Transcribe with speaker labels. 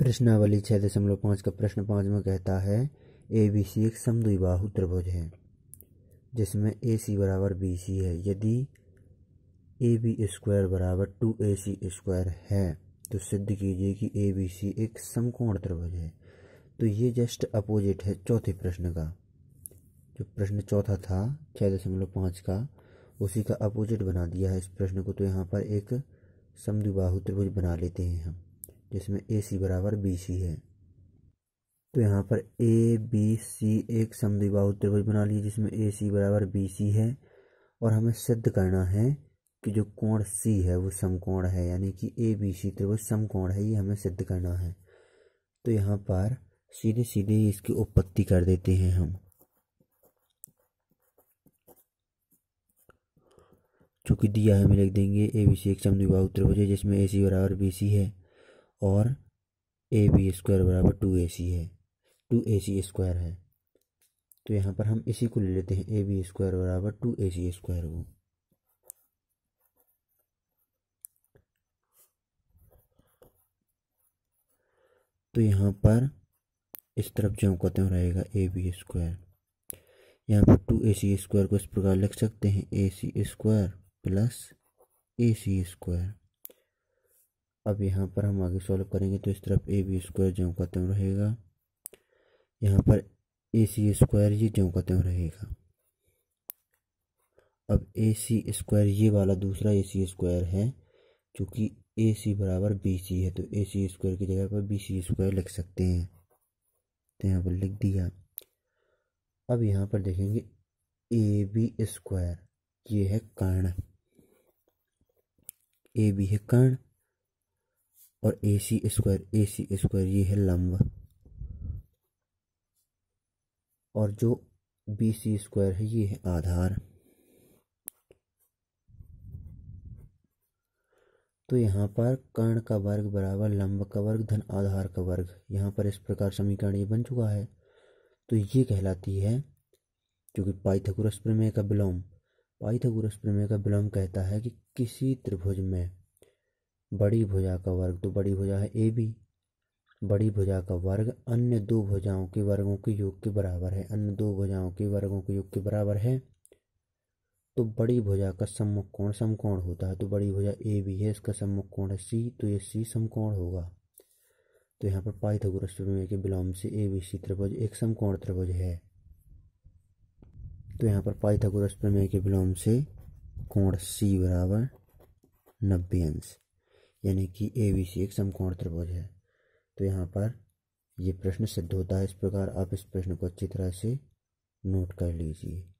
Speaker 1: प्रश्नावली छः दशमलव पाँच का प्रश्न पाँच में कहता है ए बी सी एक समद्विबाहु त्रिभुज है जिसमें ए सी बराबर बी सी है यदि ए बी स्क्वायर बराबर टू ए सी स्क्वायर है तो सिद्ध कीजिए कि ए बी सी एक समकोण त्रिभुज है तो ये जस्ट अपोजिट है चौथे प्रश्न का जो प्रश्न चौथा था छः दशमलव पाँच का उसी का अपोजिट बना दिया है इस प्रश्न को तो यहाँ पर एक समद्विबाहु त्रिभुज बना लेते हैं हम जिसमें ए सी बराबर बी सी है तो यहाँ पर ए बी सी एक समद्विबाहु त्रिभुज बना लीजिए जिसमें ए सी बराबर बी सी है और हमें सिद्ध करना है कि जो कोण सी है वो समकोण है यानी कि ए बी सी त्रिभुज समकोण है ये हमें सिद्ध करना है तो यहाँ पर सीधे सीधे इसकी उत्पत्ति कर देते हैं हम चूँकि दिया है हमें लिख देंगे ए बी सी एक समद्विबाहु त्रिभुज है जिसमें ए सी बराबर बी सी है और ए बी स्क्वायर बराबर टू ए सी है टू ए सी स्क्वायर है तो यहाँ पर हम इसी को ले लेते हैं ए बी स्क्वायर बराबर टू ए सी स्क्वायर को तो यहाँ पर इस तरफ जो कहते हैं रहेगा ए बी स्क्वायर यहाँ पर टू ए सी स्क्वायर को इस प्रकार लिख सकते हैं A C square plus A C square अब यहाँ पर हम आगे सॉल्व करेंगे तो इस तरफ ए बी स्क्वायर जो का त्यों रहेगा यहाँ पर ए सी स्क्वायर ये जो का त्यों रहेगा अब ए सी स्क्वायर ये वाला दूसरा ए सी स्क्वायर है चूँकि ए सी बराबर बी सी है तो ए सी स्क्वायर की जगह पर बी सी स्क्वायर लिख सकते हैं तो यहाँ पर लिख दिया अब यहाँ पर देखेंगे ए बी स्क्वायर ये है कर्ण ए बी है कर्ण और ए सी स्क्वायर ए सी स्क्वायर ये है लंब और जो बी सी स्क्वायर है ये है आधार तो यहाँ पर कर्ण का वर्ग बराबर लंब का वर्ग धन आधार का वर्ग यहाँ पर इस प्रकार समीकरण ये बन चुका है तो ये कहलाती है क्योंकि पाइथागोरस प्रमेय का विलोम पाइथागोरस प्रमेय का विलोम कहता है कि किसी त्रिभुज में बड़ी भुजा का वर्ग तो बड़ी भुजा है ए बी बड़ी भुजा का वर्ग अन्य दो भुजाओं के वर्गों के योग के बराबर है अन्य दो भुजाओं के वर्गों के योग के बराबर है तो बड़ी भुजा का सम्मुख कोण समकोण होता है तो बड़ी भुजा ए बी है इसका सम्मुख कोण है सी तो ये सी समकोण होगा तो यहाँ पर पाइथागोरस प्रमेय के विलोम से ए बी सी त्रिभुज एक समकोण त्रिभुज है तो यहाँ पर पाइथागोरस प्रमेय के विलोम से कोण सी बराबर नब्बे अंश यानी कि ए बी सी एक समकोण त्रिभुज है तो यहाँ पर ये प्रश्न सिद्ध होता है इस प्रकार आप इस प्रश्न को अच्छी तरह से नोट कर लीजिए